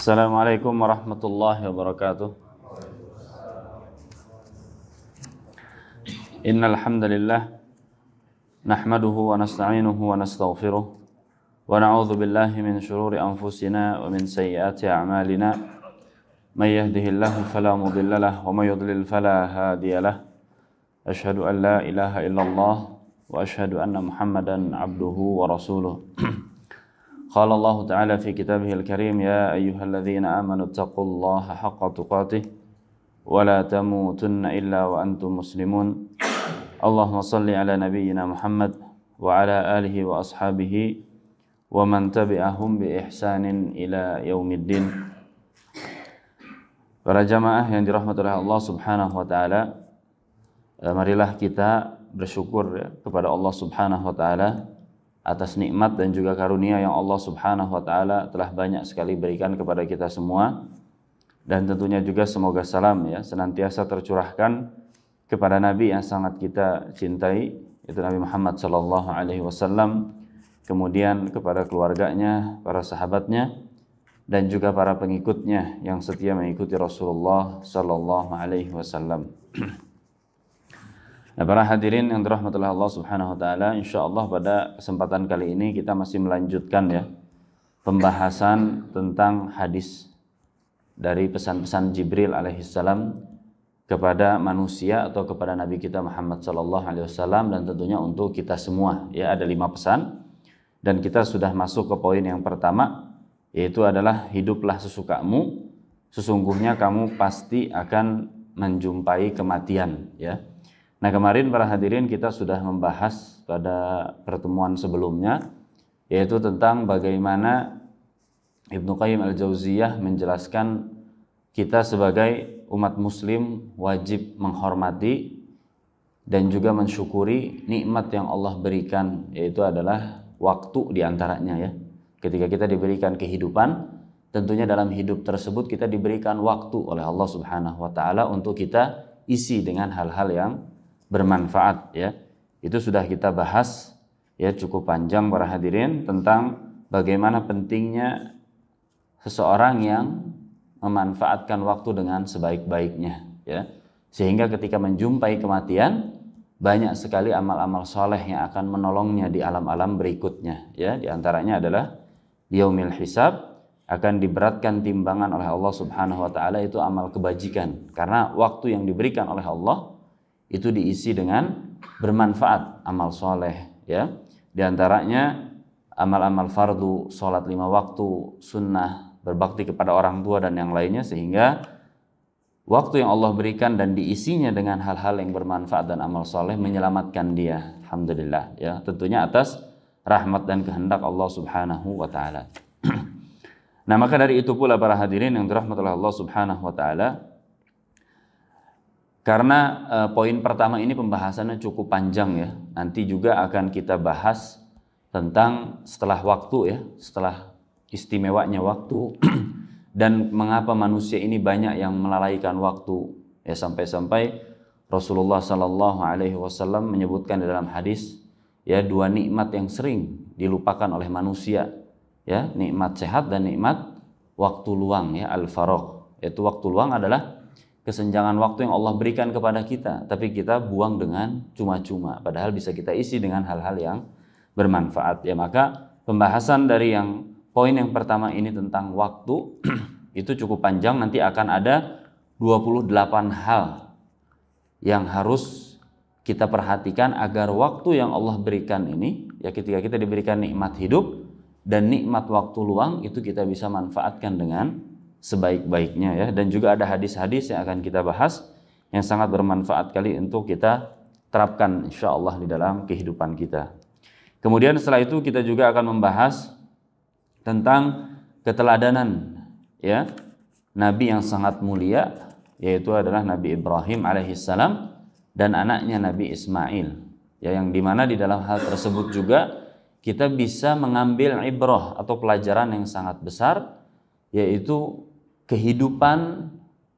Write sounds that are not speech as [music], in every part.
Assalamualaikum warahmatullahi wabarakatuh. Innal hamdalillah nahmaduhu wa nasta'inuhu wa nastaghfiruh wa na'udzu billahi min shururi anfusina wa min sayyiati a'malina may yahdihillahu fala mudilla lah wa may yudlil fala hadiya lah ashhadu an la ilaha illallah wa ashhadu anna muhammadan 'abduhu wa rasuluh قال الله تعالى في كتابه الكريم يا أيها الذين آمنوا اتقوا الله حق تقاته ولا تموتن إلا وأنتم مسلمون اللهم صل على نبينا محمد وعلى آله وأصحابه ومن تبعهم بإحسان إلى يوم الدين Para jamaah yang dirahmati oleh Allah Subhanahu wa taala, eh, marilah kita bersyukur kepada Allah Subhanahu wa taala atas nikmat dan juga karunia yang Allah Subhanahu wa taala telah banyak sekali berikan kepada kita semua dan tentunya juga semoga salam ya senantiasa tercurahkan kepada nabi yang sangat kita cintai yaitu Nabi Muhammad sallallahu alaihi wasallam kemudian kepada keluarganya, para sahabatnya dan juga para pengikutnya yang setia mengikuti Rasulullah sallallahu alaihi wasallam. [clears throat] Nah, para hadirin yang dirahmati Allah Subhanahu wa taala, insyaallah pada kesempatan kali ini kita masih melanjutkan ya pembahasan tentang hadis dari pesan-pesan Jibril alaihissalam kepada manusia atau kepada Nabi kita Muhammad Sallallahu Alaihi Wasallam dan tentunya untuk kita semua ya ada lima pesan dan kita sudah masuk ke poin yang pertama yaitu adalah hiduplah sesukamu sesungguhnya kamu pasti akan menjumpai kematian ya Nah, kemarin para hadirin kita sudah membahas pada pertemuan sebelumnya yaitu tentang bagaimana Ibnu Qayyim Al-Jauziyah menjelaskan kita sebagai umat muslim wajib menghormati dan juga mensyukuri nikmat yang Allah berikan yaitu adalah waktu diantaranya ya. Ketika kita diberikan kehidupan, tentunya dalam hidup tersebut kita diberikan waktu oleh Allah Subhanahu wa taala untuk kita isi dengan hal-hal yang bermanfaat ya. Itu sudah kita bahas ya cukup panjang para hadirin tentang bagaimana pentingnya seseorang yang memanfaatkan waktu dengan sebaik-baiknya ya. Sehingga ketika menjumpai kematian banyak sekali amal-amal soleh yang akan menolongnya di alam-alam berikutnya ya di antaranya adalah yaumil hisab akan diberatkan timbangan oleh Allah Subhanahu wa taala itu amal kebajikan karena waktu yang diberikan oleh Allah itu diisi dengan bermanfaat amal soleh ya di antaranya amal-amal fardu sholat lima waktu sunnah berbakti kepada orang tua dan yang lainnya sehingga waktu yang Allah berikan dan diisinya dengan hal-hal yang bermanfaat dan amal soleh menyelamatkan dia alhamdulillah ya tentunya atas rahmat dan kehendak Allah subhanahu wa taala [clears throat] nah maka dari itu pula para hadirin yang dirahmati Allah subhanahu wa taala karena e, poin pertama ini pembahasannya cukup panjang ya. Nanti juga akan kita bahas tentang setelah waktu ya, setelah istimewanya waktu [clears throat] dan mengapa manusia ini banyak yang melalaikan waktu ya sampai-sampai Rasulullah Shallallahu Alaihi Wasallam menyebutkan dalam hadis ya dua nikmat yang sering dilupakan oleh manusia ya nikmat sehat dan nikmat waktu luang ya al faroq yaitu waktu luang adalah kesenjangan waktu yang Allah berikan kepada kita, tapi kita buang dengan cuma-cuma. Padahal bisa kita isi dengan hal-hal yang bermanfaat. Ya maka pembahasan dari yang poin yang pertama ini tentang waktu [clears throat] itu cukup panjang. Nanti akan ada 28 hal yang harus kita perhatikan agar waktu yang Allah berikan ini, ya ketika kita diberikan nikmat hidup dan nikmat waktu luang itu kita bisa manfaatkan dengan sebaik-baiknya ya dan juga ada hadis-hadis yang akan kita bahas yang sangat bermanfaat kali untuk kita terapkan insya Allah di dalam kehidupan kita. Kemudian setelah itu kita juga akan membahas tentang keteladanan ya nabi yang sangat mulia yaitu adalah Nabi Ibrahim alaihissalam dan anaknya Nabi Ismail ya yang dimana di dalam hal tersebut juga kita bisa mengambil ibrah atau pelajaran yang sangat besar yaitu kehidupan,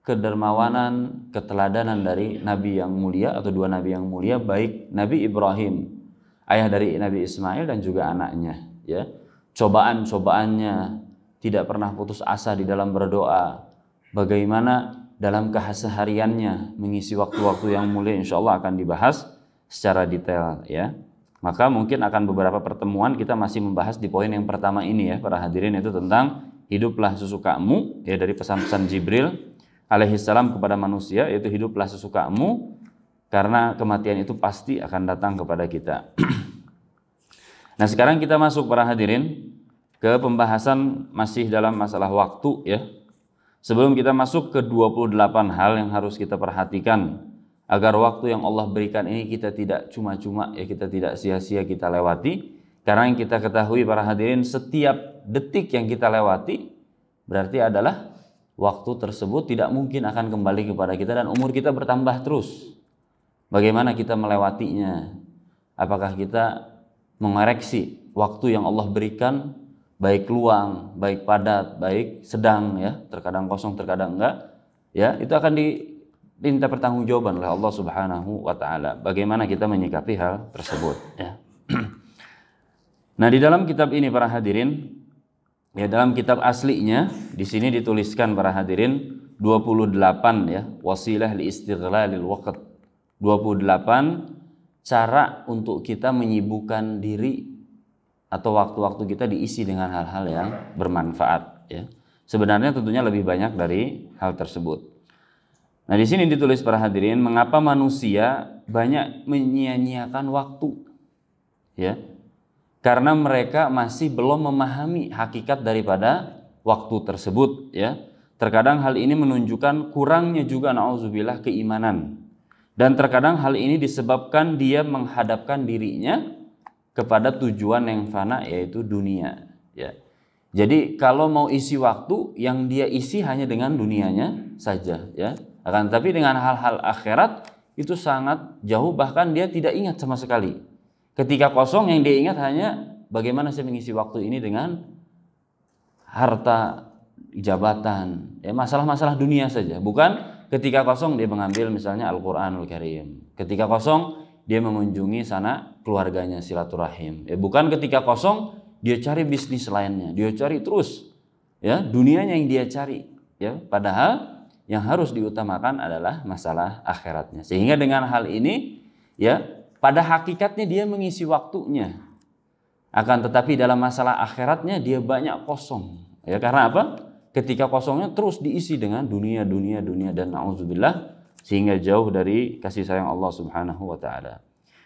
kedermawanan, keteladanan dari nabi yang mulia atau dua nabi yang mulia baik Nabi Ibrahim, ayah dari Nabi Ismail dan juga anaknya, ya. Cobaan-cobaannya tidak pernah putus asa di dalam berdoa. Bagaimana dalam kehasehariannya mengisi waktu-waktu yang mulia insya Allah akan dibahas secara detail ya. Maka mungkin akan beberapa pertemuan kita masih membahas di poin yang pertama ini ya para hadirin itu tentang hiduplah sesukamu ya dari pesan-pesan Jibril alaihissalam kepada manusia yaitu hiduplah sesukamu karena kematian itu pasti akan datang kepada kita. [clears throat] nah, sekarang kita masuk para hadirin ke pembahasan masih dalam masalah waktu ya. Sebelum kita masuk ke 28 hal yang harus kita perhatikan agar waktu yang Allah berikan ini kita tidak cuma-cuma ya kita tidak sia-sia kita lewati karena yang kita ketahui para hadirin setiap detik yang kita lewati berarti adalah waktu tersebut tidak mungkin akan kembali kepada kita dan umur kita bertambah terus. Bagaimana kita melewatinya? Apakah kita mengoreksi waktu yang Allah berikan baik luang, baik padat, baik sedang ya, terkadang kosong, terkadang enggak. Ya, itu akan diminta pertanggungjawaban oleh Allah Subhanahu wa taala. Bagaimana kita menyikapi hal tersebut ya. [clears throat] nah, di dalam kitab ini para hadirin Ya dalam kitab aslinya di sini dituliskan para hadirin 28 ya wasilah li istighlalil waqt. 28 cara untuk kita menyibukkan diri atau waktu-waktu kita diisi dengan hal-hal yang bermanfaat ya. Sebenarnya tentunya lebih banyak dari hal tersebut. Nah, di sini ditulis para hadirin mengapa manusia banyak menyia-nyiakan waktu. Ya karena mereka masih belum memahami hakikat daripada waktu tersebut ya. Terkadang hal ini menunjukkan kurangnya juga nauzubillah keimanan. Dan terkadang hal ini disebabkan dia menghadapkan dirinya kepada tujuan yang fana yaitu dunia ya. Jadi kalau mau isi waktu yang dia isi hanya dengan dunianya saja ya. Akan tapi dengan hal-hal akhirat itu sangat jauh bahkan dia tidak ingat sama sekali Ketika kosong yang dia ingat hanya bagaimana saya mengisi waktu ini dengan harta jabatan, ya masalah-masalah dunia saja. Bukan ketika kosong dia mengambil misalnya Al-Qur'anul Karim. Ketika kosong dia mengunjungi sana keluarganya silaturahim. Ya bukan ketika kosong dia cari bisnis lainnya, dia cari terus ya dunianya yang dia cari ya. Padahal yang harus diutamakan adalah masalah akhiratnya. Sehingga dengan hal ini ya pada hakikatnya dia mengisi waktunya. Akan tetapi dalam masalah akhiratnya dia banyak kosong. Ya karena apa? Ketika kosongnya terus diisi dengan dunia, dunia, dunia dan naudzubillah sehingga jauh dari kasih sayang Allah Subhanahu wa taala.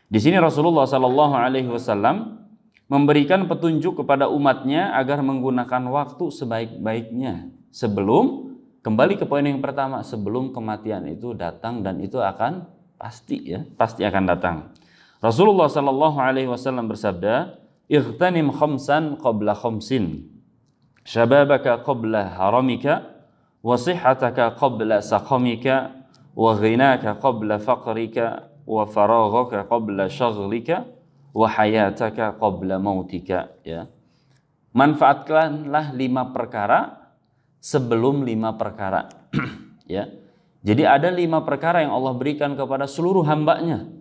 Di sini Rasulullah sallallahu alaihi wasallam memberikan petunjuk kepada umatnya agar menggunakan waktu sebaik-baiknya sebelum kembali ke poin yang pertama sebelum kematian itu datang dan itu akan pasti ya, pasti akan datang. Rasulullah Shallallahu Alaihi Wasallam bersabda, "Ightanim khamsan qabla khamsin, shababaka qabla haramika, wasihataka qabla saqamika, wa ghinaka qabla faqrika, wa faraghaka qabla shaghlika, wa hayataka qabla mautika." Ya. Manfaatkanlah lima perkara sebelum lima perkara. [clears throat] ya. Jadi ada lima perkara yang Allah berikan kepada seluruh hambanya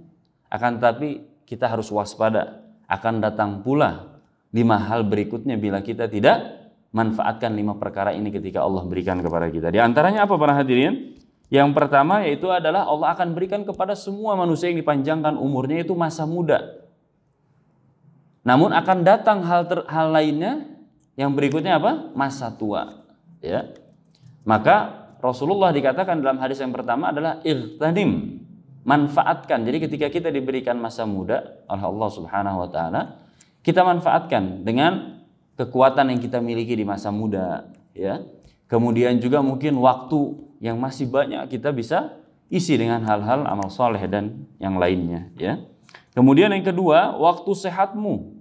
akan tetapi kita harus waspada. Akan datang pula lima hal berikutnya bila kita tidak manfaatkan lima perkara ini ketika Allah berikan kepada kita. Di antaranya apa para hadirin? Yang pertama yaitu adalah Allah akan berikan kepada semua manusia yang dipanjangkan umurnya itu masa muda. Namun akan datang hal ter, hal lainnya yang berikutnya apa? Masa tua. Ya. Maka Rasulullah dikatakan dalam hadis yang pertama adalah irtanim manfaatkan. Jadi ketika kita diberikan masa muda oleh Allah Subhanahu wa taala, kita manfaatkan dengan kekuatan yang kita miliki di masa muda, ya. Kemudian juga mungkin waktu yang masih banyak kita bisa isi dengan hal-hal amal soleh dan yang lainnya, ya. Kemudian yang kedua, waktu sehatmu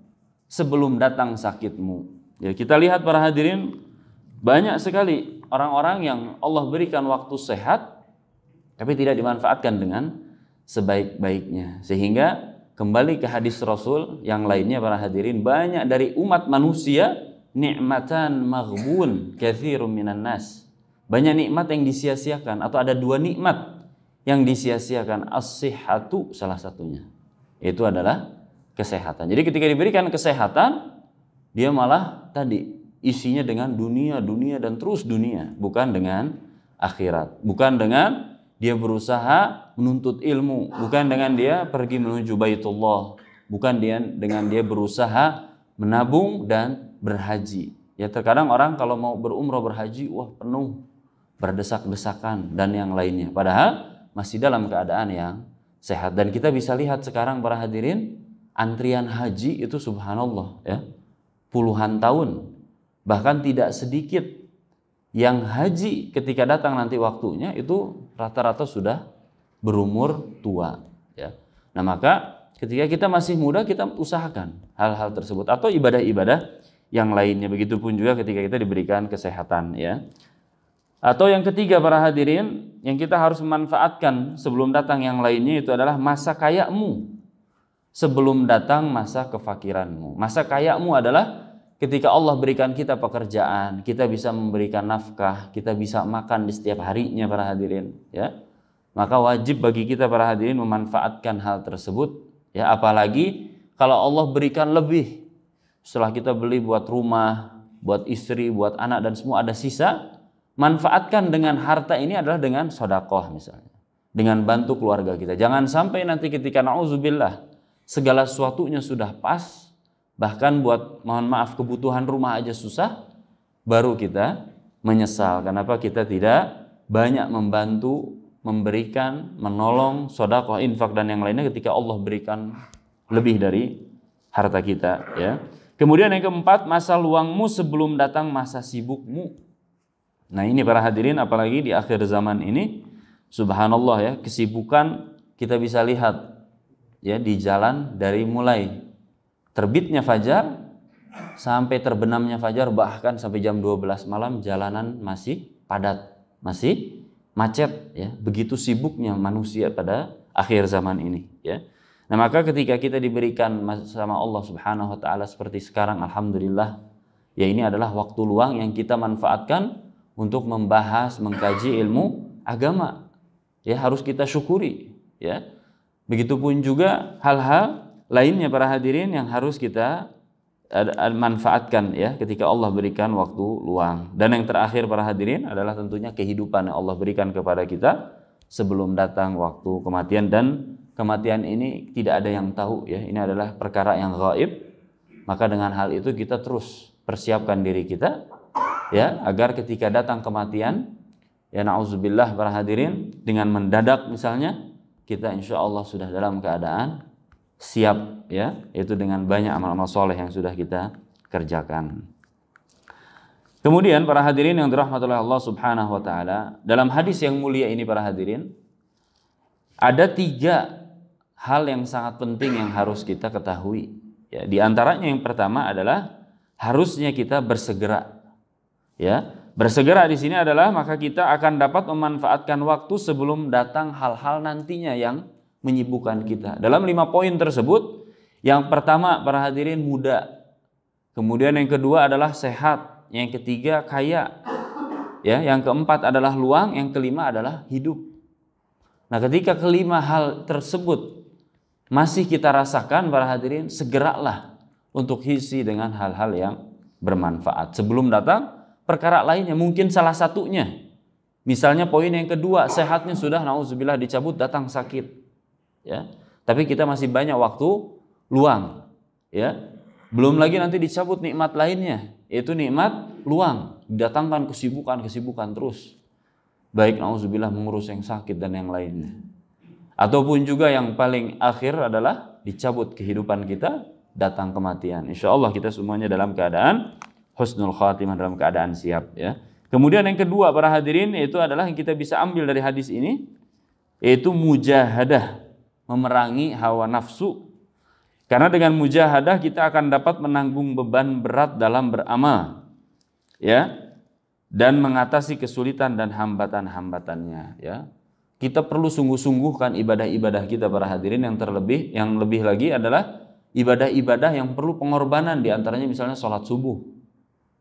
sebelum datang sakitmu. Ya, kita lihat para hadirin banyak sekali orang-orang yang Allah berikan waktu sehat tapi tidak dimanfaatkan dengan sebaik-baiknya. Sehingga kembali ke hadis Rasul yang lainnya para hadirin banyak dari umat manusia nikmatan maghbun katsirun minan nas. Banyak nikmat yang disia-siakan atau ada dua nikmat yang disia-siakan as-sihhatu salah satunya. Itu adalah kesehatan. Jadi ketika diberikan kesehatan dia malah tadi isinya dengan dunia, dunia dan terus dunia, bukan dengan akhirat, bukan dengan dia berusaha menuntut ilmu, bukan dengan dia pergi menuju Baitullah, bukan dia dengan dia berusaha menabung dan berhaji. Ya terkadang orang kalau mau berumrah berhaji, wah penuh berdesak-desakan dan yang lainnya. Padahal masih dalam keadaan yang sehat dan kita bisa lihat sekarang para hadirin antrian haji itu subhanallah ya puluhan tahun bahkan tidak sedikit yang haji ketika datang nanti waktunya itu rata-rata sudah berumur tua ya. Nah, maka ketika kita masih muda kita usahakan hal-hal tersebut atau ibadah-ibadah yang lainnya begitu pun juga ketika kita diberikan kesehatan ya. Atau yang ketiga para hadirin yang kita harus memanfaatkan sebelum datang yang lainnya itu adalah masa kayakmu sebelum datang masa kefakiranmu. Masa kayakmu adalah ketika Allah berikan kita pekerjaan, kita bisa memberikan nafkah, kita bisa makan di setiap harinya para hadirin, ya. Maka wajib bagi kita para hadirin memanfaatkan hal tersebut, ya apalagi kalau Allah berikan lebih. Setelah kita beli buat rumah, buat istri, buat anak dan semua ada sisa, manfaatkan dengan harta ini adalah dengan sodakoh misalnya. Dengan bantu keluarga kita. Jangan sampai nanti ketika na'udzubillah segala sesuatunya sudah pas, Bahkan buat mohon maaf kebutuhan rumah aja susah, baru kita menyesal kenapa kita tidak banyak membantu, memberikan, menolong, sodakoh, infak dan yang lainnya ketika Allah berikan lebih dari harta kita ya. Kemudian yang keempat, masa luangmu sebelum datang masa sibukmu. Nah, ini para hadirin apalagi di akhir zaman ini subhanallah ya, kesibukan kita bisa lihat ya di jalan dari mulai terbitnya fajar sampai terbenamnya fajar bahkan sampai jam 12 malam jalanan masih padat, masih macet ya. Begitu sibuknya manusia pada akhir zaman ini ya. Nah, maka ketika kita diberikan sama Allah Subhanahu wa taala seperti sekarang alhamdulillah ya ini adalah waktu luang yang kita manfaatkan untuk membahas, mengkaji ilmu agama. Ya harus kita syukuri, ya. Begitupun juga hal-hal lainnya para hadirin yang harus kita manfaatkan ya ketika Allah berikan waktu luang. Dan yang terakhir para hadirin adalah tentunya kehidupan yang Allah berikan kepada kita sebelum datang waktu kematian dan kematian ini tidak ada yang tahu ya. Ini adalah perkara yang gaib. Maka dengan hal itu kita terus persiapkan diri kita ya agar ketika datang kematian ya nauzubillah para hadirin dengan mendadak misalnya kita insya Allah sudah dalam keadaan siap ya itu dengan banyak amal-amal soleh yang sudah kita kerjakan. Kemudian para hadirin yang dirahmati oleh Allah Subhanahu wa taala, dalam hadis yang mulia ini para hadirin ada tiga hal yang sangat penting yang harus kita ketahui. Ya, di antaranya yang pertama adalah harusnya kita bersegera. Ya, bersegera di sini adalah maka kita akan dapat memanfaatkan waktu sebelum datang hal-hal nantinya yang menyibukkan kita. Dalam lima poin tersebut, yang pertama para hadirin muda, kemudian yang kedua adalah sehat, yang ketiga kaya, ya, yang keempat adalah luang, yang kelima adalah hidup. Nah, ketika kelima hal tersebut masih kita rasakan para hadirin, segeralah untuk hisi dengan hal-hal yang bermanfaat. Sebelum datang perkara lainnya, mungkin salah satunya Misalnya poin yang kedua, sehatnya sudah nauzubillah dicabut datang sakit ya. Tapi kita masih banyak waktu luang, ya. Belum lagi nanti dicabut nikmat lainnya, yaitu nikmat luang. Datangkan kesibukan-kesibukan terus. Baik nauzubillah mengurus yang sakit dan yang lainnya. Ataupun juga yang paling akhir adalah dicabut kehidupan kita, datang kematian. Insya Allah kita semuanya dalam keadaan husnul khatimah, dalam keadaan siap. ya. Kemudian yang kedua para hadirin yaitu adalah yang kita bisa ambil dari hadis ini yaitu mujahadah memerangi hawa nafsu. Karena dengan mujahadah kita akan dapat menanggung beban berat dalam beramal. Ya. Dan mengatasi kesulitan dan hambatan-hambatannya, ya. Kita perlu sungguh-sungguhkan ibadah-ibadah kita para hadirin yang terlebih yang lebih lagi adalah ibadah-ibadah yang perlu pengorbanan di antaranya misalnya sholat subuh.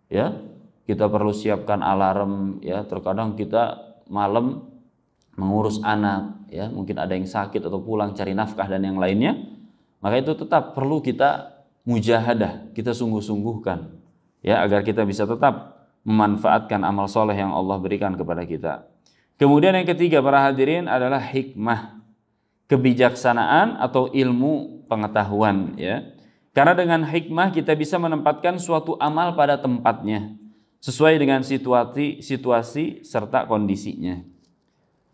Ya. Kita perlu siapkan alarm ya, terkadang kita malam mengurus anak, ya mungkin ada yang sakit atau pulang cari nafkah dan yang lainnya, maka itu tetap perlu kita mujahadah, kita sungguh-sungguhkan, ya agar kita bisa tetap memanfaatkan amal soleh yang Allah berikan kepada kita. Kemudian yang ketiga para hadirin adalah hikmah, kebijaksanaan atau ilmu pengetahuan, ya. Karena dengan hikmah kita bisa menempatkan suatu amal pada tempatnya sesuai dengan situasi situasi serta kondisinya.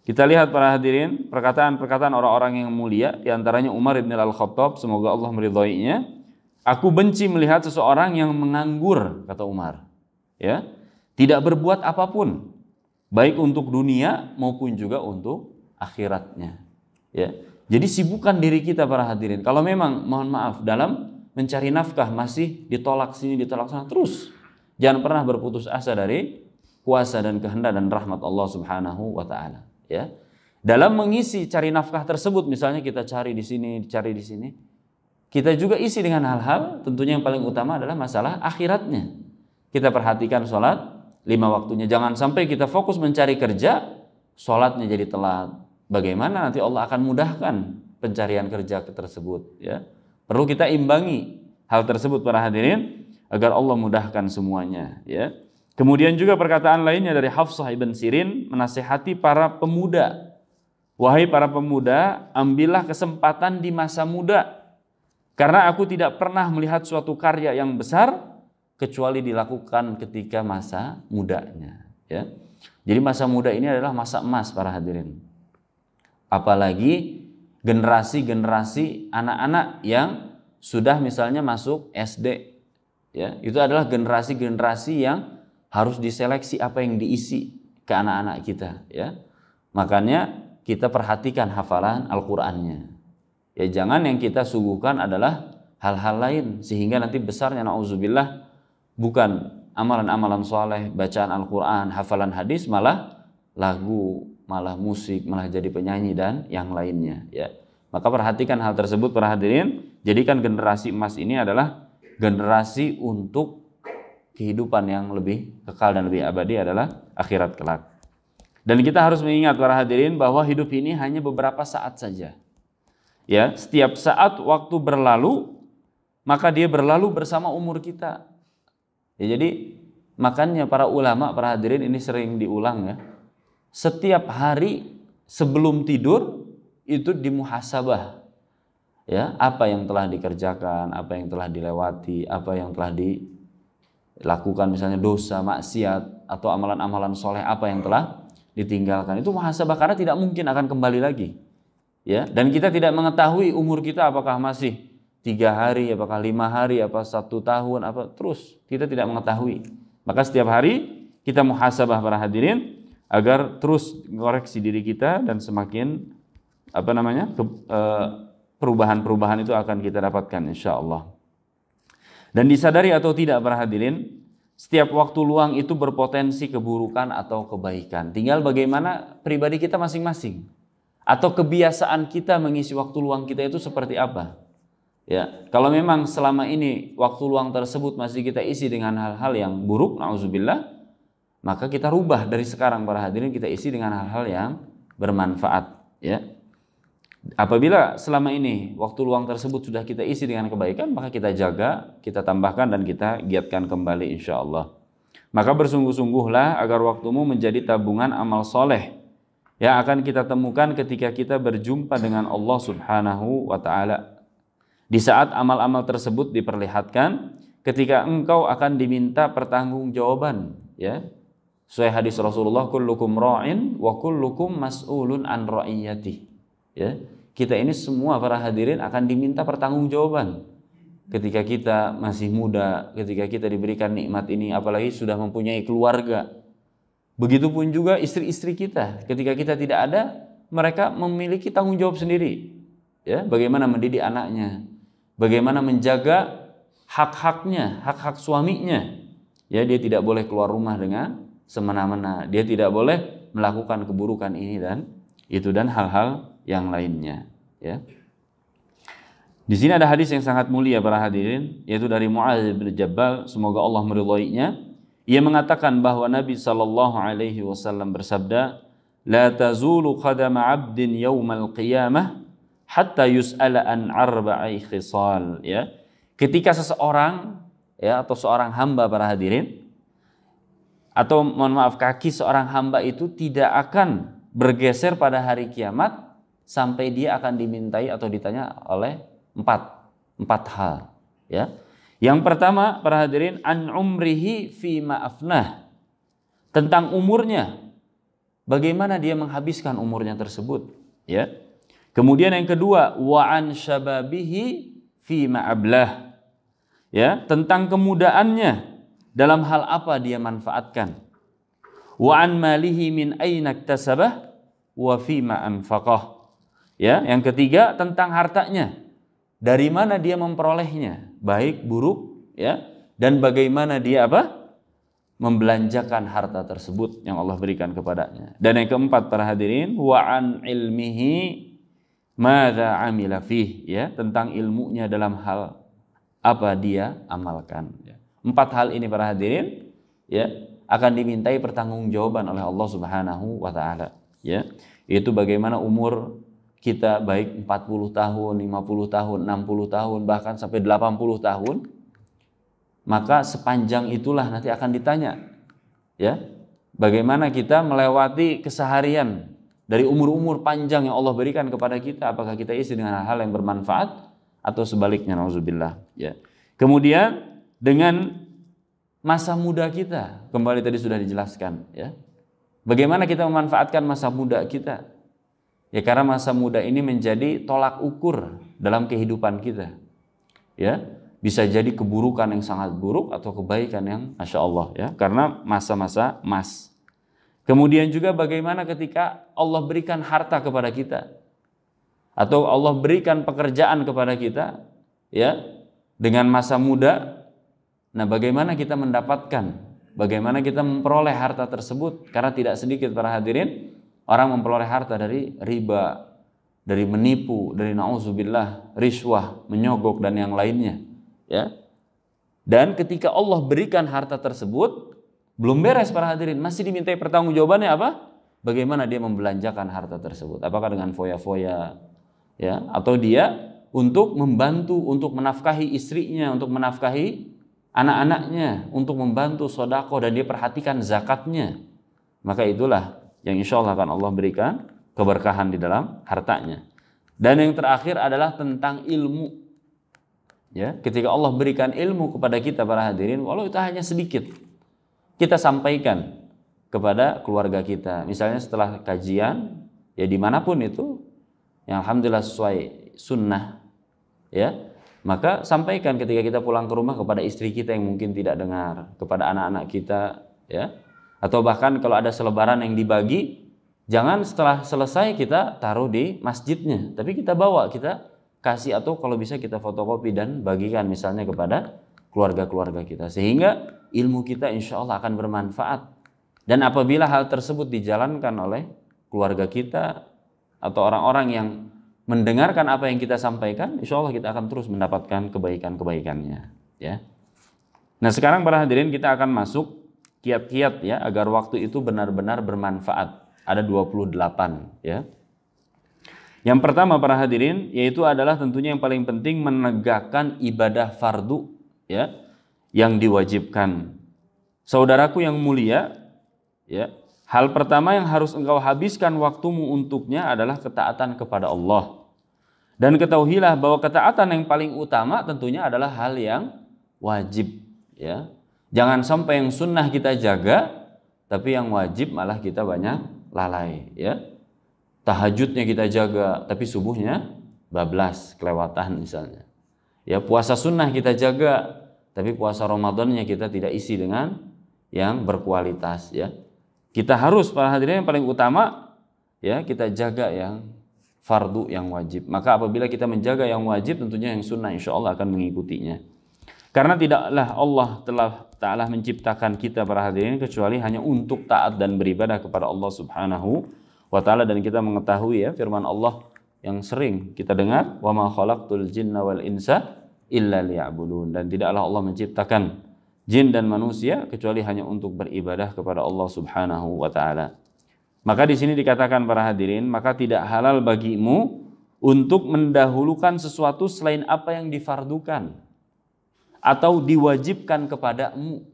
Kita lihat para hadirin perkataan-perkataan orang-orang yang mulia diantaranya Umar ibn Al-Khattab semoga Allah meridhoinya. Aku benci melihat seseorang yang menganggur kata Umar. Ya. Tidak berbuat apapun baik untuk dunia maupun juga untuk akhiratnya. Ya. Jadi sibukkan diri kita para hadirin. Kalau memang mohon maaf dalam mencari nafkah masih ditolak sini ditolak sana terus. Jangan pernah berputus asa dari kuasa dan kehendak dan rahmat Allah Subhanahu wa taala ya. Dalam mengisi cari nafkah tersebut misalnya kita cari di sini, cari di sini, kita juga isi dengan hal-hal tentunya yang paling utama adalah masalah akhiratnya. Kita perhatikan sholat lima waktunya. Jangan sampai kita fokus mencari kerja, sholatnya jadi telat. Bagaimana nanti Allah akan mudahkan pencarian kerja tersebut. Ya, perlu kita imbangi hal tersebut para hadirin agar Allah mudahkan semuanya. Ya. Kemudian juga perkataan lainnya dari Hafsah ibn Sirin menasehati para pemuda. Wahai para pemuda, ambillah kesempatan di masa muda. Karena aku tidak pernah melihat suatu karya yang besar kecuali dilakukan ketika masa mudanya. Ya. Jadi masa muda ini adalah masa emas para hadirin. Apalagi generasi-generasi anak-anak yang sudah misalnya masuk SD. Ya, itu adalah generasi-generasi yang harus diseleksi apa yang diisi ke anak-anak kita ya makanya kita perhatikan hafalan Al-Qur'annya ya jangan yang kita suguhkan adalah hal-hal lain sehingga nanti besarnya nauzubillah bukan amalan-amalan soleh bacaan Al-Qur'an hafalan hadis malah lagu malah musik malah jadi penyanyi dan yang lainnya ya maka perhatikan hal tersebut para hadirin jadikan generasi emas ini adalah generasi untuk kehidupan yang lebih kekal dan lebih abadi adalah akhirat kelak. Dan kita harus mengingat para hadirin bahwa hidup ini hanya beberapa saat saja. Ya, setiap saat waktu berlalu maka dia berlalu bersama umur kita. Ya, jadi makanya para ulama, para hadirin ini sering diulang ya. Setiap hari sebelum tidur itu dimuhasabah. Ya, apa yang telah dikerjakan, apa yang telah dilewati, apa yang telah di lakukan misalnya dosa, maksiat atau amalan-amalan soleh apa yang telah ditinggalkan itu muhasabah karena tidak mungkin akan kembali lagi ya dan kita tidak mengetahui umur kita apakah masih tiga hari apakah lima hari apa satu tahun apa terus kita tidak mengetahui maka setiap hari kita muhasabah para hadirin agar terus mengoreksi diri kita dan semakin apa namanya eh, perubahan-perubahan itu akan kita dapatkan insya Allah. Dan disadari atau tidak para hadirin, setiap waktu luang itu berpotensi keburukan atau kebaikan. Tinggal bagaimana pribadi kita masing-masing atau kebiasaan kita mengisi waktu luang kita itu seperti apa. Ya, kalau memang selama ini waktu luang tersebut masih kita isi dengan hal-hal yang buruk, nauzubillah, maka kita rubah dari sekarang para hadirin kita isi dengan hal-hal yang bermanfaat, ya. Apabila selama ini waktu luang tersebut sudah kita isi dengan kebaikan, maka kita jaga, kita tambahkan dan kita giatkan kembali insya Allah. Maka bersungguh-sungguhlah agar waktumu menjadi tabungan amal soleh yang akan kita temukan ketika kita berjumpa dengan Allah subhanahu wa ta'ala. Di saat amal-amal tersebut diperlihatkan, ketika engkau akan diminta pertanggungjawaban, ya, Sesuai hadis Rasulullah, kullukum ra'in wa kullukum mas'ulun an ra'iyatih ya kita ini semua para hadirin akan diminta pertanggungjawaban ketika kita masih muda ketika kita diberikan nikmat ini apalagi sudah mempunyai keluarga begitupun juga istri-istri kita ketika kita tidak ada mereka memiliki tanggung jawab sendiri ya bagaimana mendidik anaknya bagaimana menjaga hak-haknya hak-hak suaminya ya dia tidak boleh keluar rumah dengan semena-mena dia tidak boleh melakukan keburukan ini dan itu dan hal-hal yang lainnya ya di sini ada hadis yang sangat mulia para hadirin yaitu dari Muaz bin Jabal semoga Allah meridhoinya ia mengatakan bahwa Nabi saw alaihi wasallam bersabda la tazulu قدم 'abdin يوم qiyamah hatta yus'ala an arba'i khisal ya ketika seseorang ya atau seorang hamba para hadirin atau mohon maaf kaki seorang hamba itu tidak akan bergeser pada hari kiamat sampai dia akan dimintai atau ditanya oleh empat empat hal ya yang pertama para hadirin an umrihi fi ma'afnah tentang umurnya bagaimana dia menghabiskan umurnya tersebut ya kemudian yang kedua wa an syababihi fi ma'ablah ya tentang kemudaannya dalam hal apa dia manfaatkan wa an malihi min aina iktasabah wa fi ma anfaqah Ya, yang ketiga tentang hartanya. Dari mana dia memperolehnya, baik buruk, ya, dan bagaimana dia apa? membelanjakan harta tersebut yang Allah berikan kepadanya. Dan yang keempat para hadirin, wa an ilmihi madza amila ya, tentang ilmunya dalam hal apa dia amalkan ya. Empat hal ini para hadirin ya akan dimintai pertanggungjawaban oleh Allah Subhanahu wa taala ya. itu bagaimana umur kita baik 40 tahun, 50 tahun, 60 tahun, bahkan sampai 80 tahun, maka sepanjang itulah nanti akan ditanya. Ya. Bagaimana kita melewati keseharian dari umur-umur panjang yang Allah berikan kepada kita, apakah kita isi dengan hal-hal yang bermanfaat atau sebaliknya nauzubillah, ya. Kemudian dengan masa muda kita, kembali tadi sudah dijelaskan, ya. Bagaimana kita memanfaatkan masa muda kita? Ya karena masa muda ini menjadi tolak ukur dalam kehidupan kita. Ya, bisa jadi keburukan yang sangat buruk atau kebaikan yang masya Allah ya karena masa-masa emas. Kemudian juga bagaimana ketika Allah berikan harta kepada kita atau Allah berikan pekerjaan kepada kita ya dengan masa muda. Nah, bagaimana kita mendapatkan? Bagaimana kita memperoleh harta tersebut? Karena tidak sedikit para hadirin Orang memperoleh harta dari riba, dari menipu, dari nauzubillah, riswah, menyogok dan yang lainnya, ya. Dan ketika Allah berikan harta tersebut, belum beres para hadirin, masih dimintai pertanggungjawabannya apa? Bagaimana dia membelanjakan harta tersebut? Apakah dengan foya-foya, ya, atau dia untuk membantu, untuk menafkahi istrinya, untuk menafkahi anak-anaknya, untuk membantu sodako dan dia perhatikan zakatnya, maka itulah yang insya Allah akan Allah berikan keberkahan di dalam hartanya. Dan yang terakhir adalah tentang ilmu. Ya, ketika Allah berikan ilmu kepada kita para hadirin, walau itu hanya sedikit, kita sampaikan kepada keluarga kita. Misalnya setelah kajian, ya dimanapun itu, yang alhamdulillah sesuai sunnah, ya maka sampaikan ketika kita pulang ke rumah kepada istri kita yang mungkin tidak dengar, kepada anak-anak kita, ya atau bahkan kalau ada selebaran yang dibagi, jangan setelah selesai kita taruh di masjidnya, tapi kita bawa, kita kasih atau kalau bisa kita fotokopi dan bagikan misalnya kepada keluarga-keluarga kita. Sehingga ilmu kita insya Allah akan bermanfaat. Dan apabila hal tersebut dijalankan oleh keluarga kita atau orang-orang yang mendengarkan apa yang kita sampaikan, insya Allah kita akan terus mendapatkan kebaikan-kebaikannya. Ya. Nah sekarang para hadirin kita akan masuk kiat-kiat ya agar waktu itu benar-benar bermanfaat. Ada 28 ya. Yang pertama para hadirin yaitu adalah tentunya yang paling penting menegakkan ibadah fardu ya yang diwajibkan. Saudaraku yang mulia ya, hal pertama yang harus engkau habiskan waktumu untuknya adalah ketaatan kepada Allah. Dan ketahuilah bahwa ketaatan yang paling utama tentunya adalah hal yang wajib ya. Jangan sampai yang sunnah kita jaga, tapi yang wajib malah kita banyak lalai. Ya, tahajudnya kita jaga, tapi subuhnya bablas, kelewatan misalnya. Ya, puasa sunnah kita jaga, tapi puasa Ramadannya kita tidak isi dengan yang berkualitas. Ya, kita harus para hadirin yang paling utama ya kita jaga yang fardu yang wajib. Maka apabila kita menjaga yang wajib, tentunya yang sunnah insya Allah akan mengikutinya. Karena tidaklah Allah telah Ta'ala menciptakan kita para hadirin kecuali hanya untuk taat dan beribadah kepada Allah Subhanahu wa taala dan kita mengetahui ya firman Allah yang sering kita dengar wa ma khalaqtul jinna wal insa illa liya'budun dan tidaklah Allah menciptakan jin dan manusia kecuali hanya untuk beribadah kepada Allah Subhanahu wa taala. Maka di sini dikatakan para hadirin, maka tidak halal bagimu untuk mendahulukan sesuatu selain apa yang difardukan atau diwajibkan kepadamu.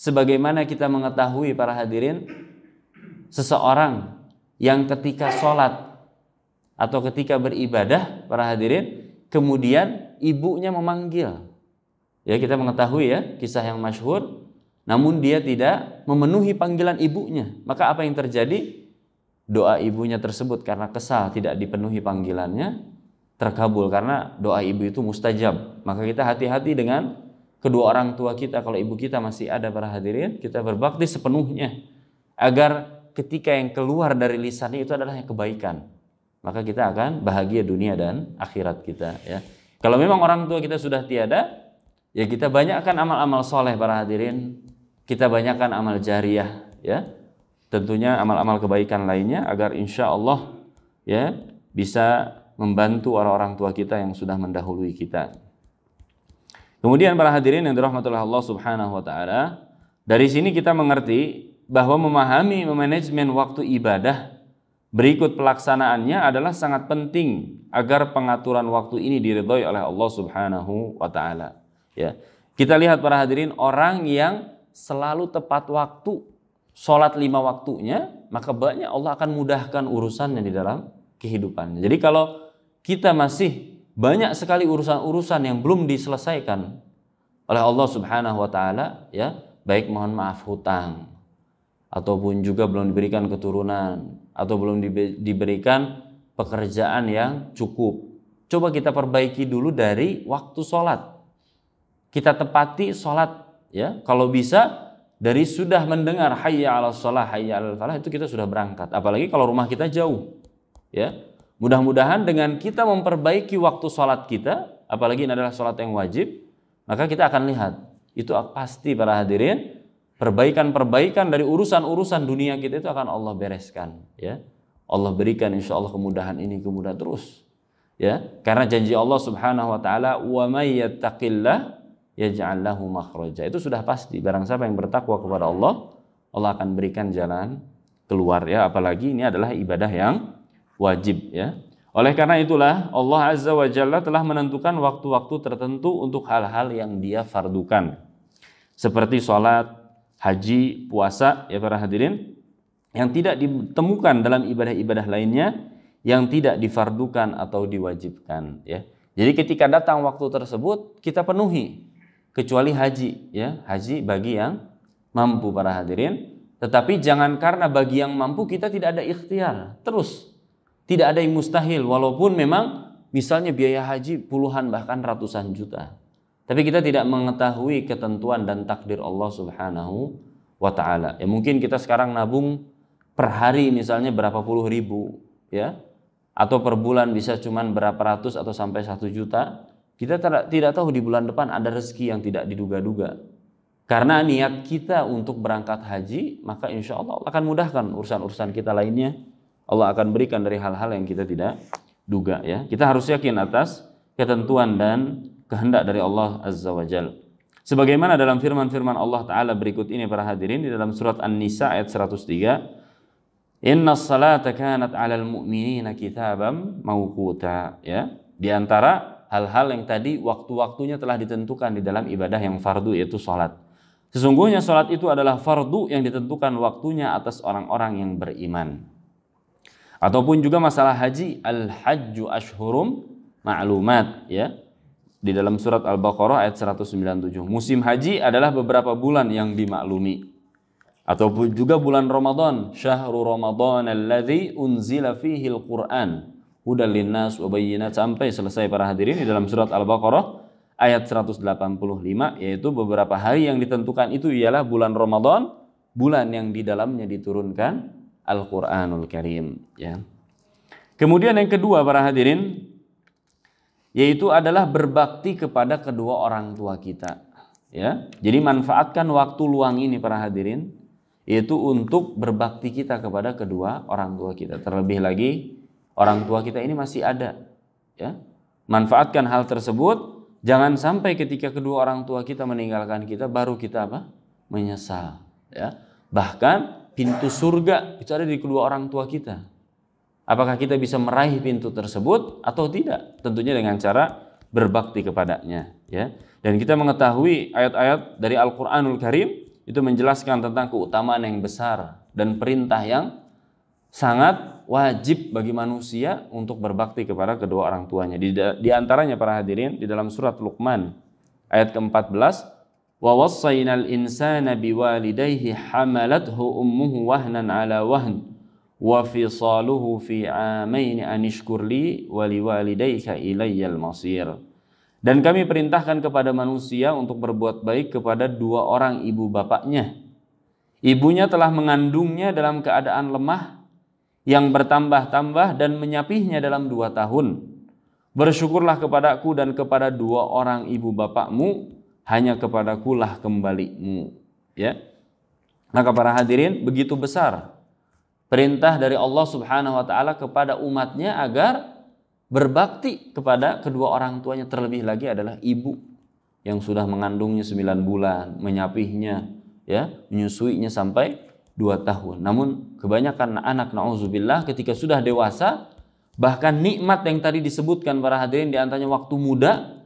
Sebagaimana kita mengetahui para hadirin, seseorang yang ketika sholat atau ketika beribadah, para hadirin, kemudian ibunya memanggil. Ya kita mengetahui ya kisah yang masyhur. Namun dia tidak memenuhi panggilan ibunya. Maka apa yang terjadi? Doa ibunya tersebut karena kesal tidak dipenuhi panggilannya, terkabul karena doa ibu itu mustajab. Maka kita hati-hati dengan kedua orang tua kita kalau ibu kita masih ada para hadirin, kita berbakti sepenuhnya agar ketika yang keluar dari lisannya itu adalah yang kebaikan. Maka kita akan bahagia dunia dan akhirat kita ya. Kalau memang orang tua kita sudah tiada, ya kita banyakkan amal-amal soleh para hadirin, kita banyakkan amal jariah ya. Tentunya amal-amal kebaikan lainnya agar insya Allah ya bisa membantu orang-orang tua kita yang sudah mendahului kita. Kemudian para hadirin yang dirahmati Allah Subhanahu wa taala, dari sini kita mengerti bahwa memahami manajemen waktu ibadah berikut pelaksanaannya adalah sangat penting agar pengaturan waktu ini diridhoi oleh Allah Subhanahu wa taala. Ya. Kita lihat para hadirin orang yang selalu tepat waktu sholat lima waktunya, maka banyak Allah akan mudahkan urusannya di dalam kehidupannya. Jadi kalau kita masih banyak sekali urusan-urusan yang belum diselesaikan oleh Allah Subhanahu wa taala ya, baik mohon maaf hutang ataupun juga belum diberikan keturunan atau belum diberikan pekerjaan yang cukup. Coba kita perbaiki dulu dari waktu sholat. Kita tepati sholat ya. Kalau bisa dari sudah mendengar hayya ala sholat, hayya ala falah itu kita sudah berangkat. Apalagi kalau rumah kita jauh ya Mudah-mudahan dengan kita memperbaiki waktu sholat kita, apalagi ini adalah sholat yang wajib, maka kita akan lihat itu pasti para hadirin perbaikan-perbaikan dari urusan-urusan dunia kita itu akan Allah bereskan ya Allah berikan insya Allah kemudahan ini kemudahan terus ya karena janji Allah subhanahu wa taala wa يَتَّقِ yattaqillah yaj'al itu sudah pasti barang siapa yang bertakwa kepada Allah Allah akan berikan jalan keluar ya apalagi ini adalah ibadah yang wajib ya. Oleh karena itulah Allah Azza wa Jalla telah menentukan waktu-waktu tertentu untuk hal-hal yang dia fardukan. Seperti sholat, haji, puasa ya para hadirin yang tidak ditemukan dalam ibadah-ibadah lainnya yang tidak difardukan atau diwajibkan ya. Jadi ketika datang waktu tersebut kita penuhi kecuali haji ya, haji bagi yang mampu para hadirin. Tetapi jangan karena bagi yang mampu kita tidak ada ikhtiar. Terus tidak ada yang mustahil walaupun memang misalnya biaya haji puluhan bahkan ratusan juta. Tapi kita tidak mengetahui ketentuan dan takdir Allah Subhanahu wa taala. Ya mungkin kita sekarang nabung per hari misalnya berapa puluh ribu ya atau per bulan bisa cuman berapa ratus atau sampai satu juta. Kita tidak tahu di bulan depan ada rezeki yang tidak diduga-duga. Karena niat kita untuk berangkat haji, maka insya Allah akan mudahkan urusan-urusan kita lainnya Allah akan berikan dari hal-hal yang kita tidak duga ya. Kita harus yakin atas ketentuan dan kehendak dari Allah Azza wa Jal. Sebagaimana dalam firman-firman Allah Ta'ala berikut ini para hadirin di dalam surat An-Nisa ayat 103 Inna salata kanat alal mu'minina kitabam mawkuta ya. Di antara hal-hal yang tadi waktu-waktunya telah ditentukan di dalam ibadah yang fardu yaitu salat. Sesungguhnya salat itu adalah fardu yang ditentukan waktunya atas orang-orang yang beriman. Ataupun juga masalah haji, al-hajju ashhurum ma'lumat ya. Di dalam surat Al-Baqarah ayat 197. Musim haji adalah beberapa bulan yang dimaklumi. Ataupun juga bulan Ramadan, syahrul Ramadan alladzi unzila fihi al-Qur'an hudal linnas wa sampai selesai para hadirin di dalam surat Al-Baqarah ayat 185 yaitu beberapa hari yang ditentukan itu ialah bulan Ramadan, bulan yang di dalamnya diturunkan Al-Qur'anul Karim ya. Kemudian yang kedua para hadirin yaitu adalah berbakti kepada kedua orang tua kita ya. Jadi manfaatkan waktu luang ini para hadirin yaitu untuk berbakti kita kepada kedua orang tua kita. Terlebih lagi orang tua kita ini masih ada ya. Manfaatkan hal tersebut jangan sampai ketika kedua orang tua kita meninggalkan kita baru kita apa? menyesal ya. Bahkan pintu surga itu ada di kedua orang tua kita. Apakah kita bisa meraih pintu tersebut atau tidak? Tentunya dengan cara berbakti kepadanya, ya. Dan kita mengetahui ayat-ayat dari Al-Qur'anul Karim itu menjelaskan tentang keutamaan yang besar dan perintah yang sangat wajib bagi manusia untuk berbakti kepada kedua orang tuanya. Di, di antaranya para hadirin di dalam surat Luqman ayat ke-14 وَوَصَّيْنَا wassaynal insana حَمَلَتْهُ hamalathu ummuhu عَلَى وَهْنٍ wahn wa fisaluhu fi amain anishkurli wa liwalidayka ilayyal dan kami perintahkan kepada manusia untuk berbuat baik kepada dua orang ibu bapaknya ibunya telah mengandungnya dalam keadaan lemah yang bertambah-tambah dan menyapihnya dalam dua tahun Bersyukurlah kepadaku dan kepada dua orang ibu bapakmu hanya kepadakulah kembalimu ya maka para hadirin begitu besar perintah dari Allah Subhanahu wa taala kepada umatnya agar berbakti kepada kedua orang tuanya terlebih lagi adalah ibu yang sudah mengandungnya 9 bulan, menyapihnya ya, menyusuinya sampai dua tahun. Namun kebanyakan anak nauzubillah ketika sudah dewasa bahkan nikmat yang tadi disebutkan para hadirin di antaranya waktu muda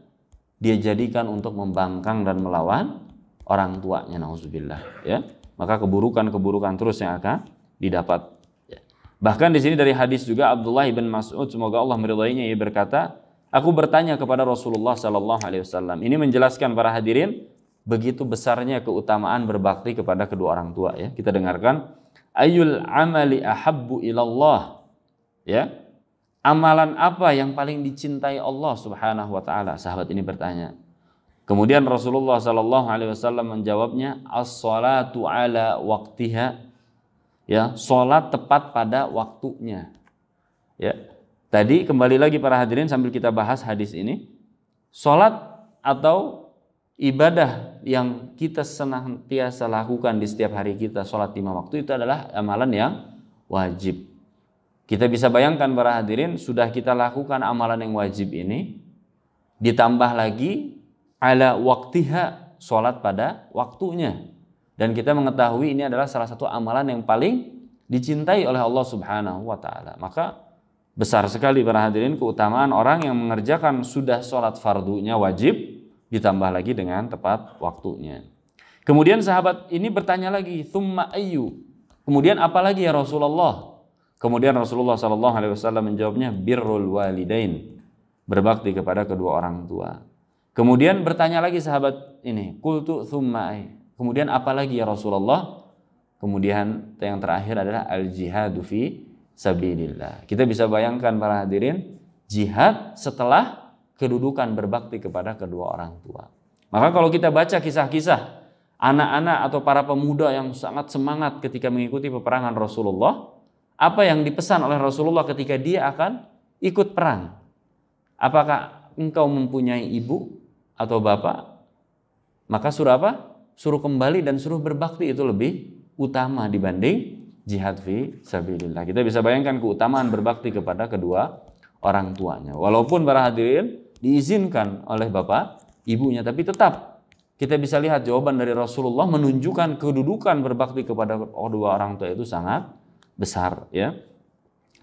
dia jadikan untuk membangkang dan melawan orang tuanya nauzubillah ya maka keburukan-keburukan terus yang akan didapat ya. bahkan di sini dari hadis juga Abdullah bin Mas'ud semoga Allah meridainya ia berkata aku bertanya kepada Rasulullah sallallahu alaihi wasallam ini menjelaskan para hadirin begitu besarnya keutamaan berbakti kepada kedua orang tua ya kita dengarkan ayul amali ahabbu ilallah ya amalan apa yang paling dicintai Allah Subhanahu wa taala? Sahabat ini bertanya. Kemudian Rasulullah sallallahu alaihi wasallam menjawabnya as shalatu ala waktiha. Ya, salat tepat pada waktunya. Ya. Tadi kembali lagi para hadirin sambil kita bahas hadis ini. Salat atau ibadah yang kita senantiasa lakukan di setiap hari kita salat lima waktu itu adalah amalan yang wajib kita bisa bayangkan para hadirin, sudah kita lakukan amalan yang wajib ini, ditambah lagi ala waktiha, sholat pada waktunya. Dan kita mengetahui ini adalah salah satu amalan yang paling dicintai oleh Allah subhanahu wa ta'ala. Maka besar sekali para hadirin keutamaan orang yang mengerjakan sudah sholat fardunya wajib, ditambah lagi dengan tepat waktunya. Kemudian sahabat ini bertanya lagi, thumma ayu. Kemudian apa lagi ya Rasulullah? Kemudian Rasulullah Shallallahu Alaihi Wasallam menjawabnya birrul walidain berbakti kepada kedua orang tua. Kemudian bertanya lagi sahabat ini, kultu thumai. Kemudian apa lagi ya Rasulullah? Kemudian yang terakhir adalah al-jihadu fi sabillillah. Kita bisa bayangkan para hadirin, jihad setelah kedudukan berbakti kepada kedua orang tua. Maka kalau kita baca kisah-kisah anak-anak atau para pemuda yang sangat semangat ketika mengikuti peperangan Rasulullah, apa yang dipesan oleh Rasulullah ketika dia akan ikut perang? Apakah engkau mempunyai ibu atau bapak? Maka suruh apa? Suruh kembali dan suruh berbakti itu lebih utama dibanding jihad fi sabilillah. Kita bisa bayangkan keutamaan berbakti kepada kedua orang tuanya. Walaupun para hadirin diizinkan oleh bapak ibunya, tapi tetap kita bisa lihat jawaban dari Rasulullah menunjukkan kedudukan berbakti kepada kedua orang tua itu sangat besar ya.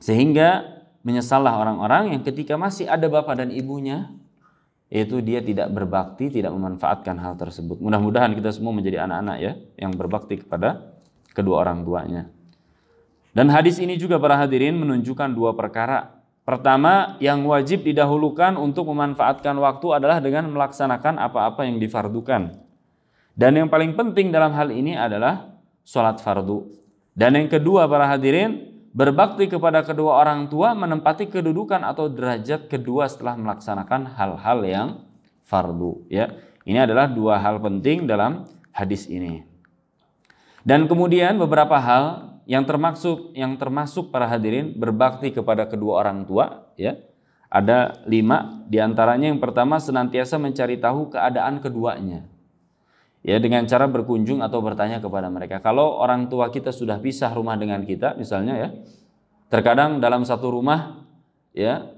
Sehingga menyesallah orang-orang yang ketika masih ada bapak dan ibunya yaitu dia tidak berbakti, tidak memanfaatkan hal tersebut. Mudah-mudahan kita semua menjadi anak-anak ya yang berbakti kepada kedua orang tuanya. Dan hadis ini juga para hadirin menunjukkan dua perkara. Pertama, yang wajib didahulukan untuk memanfaatkan waktu adalah dengan melaksanakan apa-apa yang difardukan. Dan yang paling penting dalam hal ini adalah sholat fardu. Dan yang kedua para hadirin, berbakti kepada kedua orang tua menempati kedudukan atau derajat kedua setelah melaksanakan hal-hal yang fardu ya. Ini adalah dua hal penting dalam hadis ini. Dan kemudian beberapa hal yang termasuk yang termasuk para hadirin berbakti kepada kedua orang tua ya. Ada lima diantaranya yang pertama senantiasa mencari tahu keadaan keduanya ya dengan cara berkunjung atau bertanya kepada mereka. Kalau orang tua kita sudah pisah rumah dengan kita misalnya ya, terkadang dalam satu rumah ya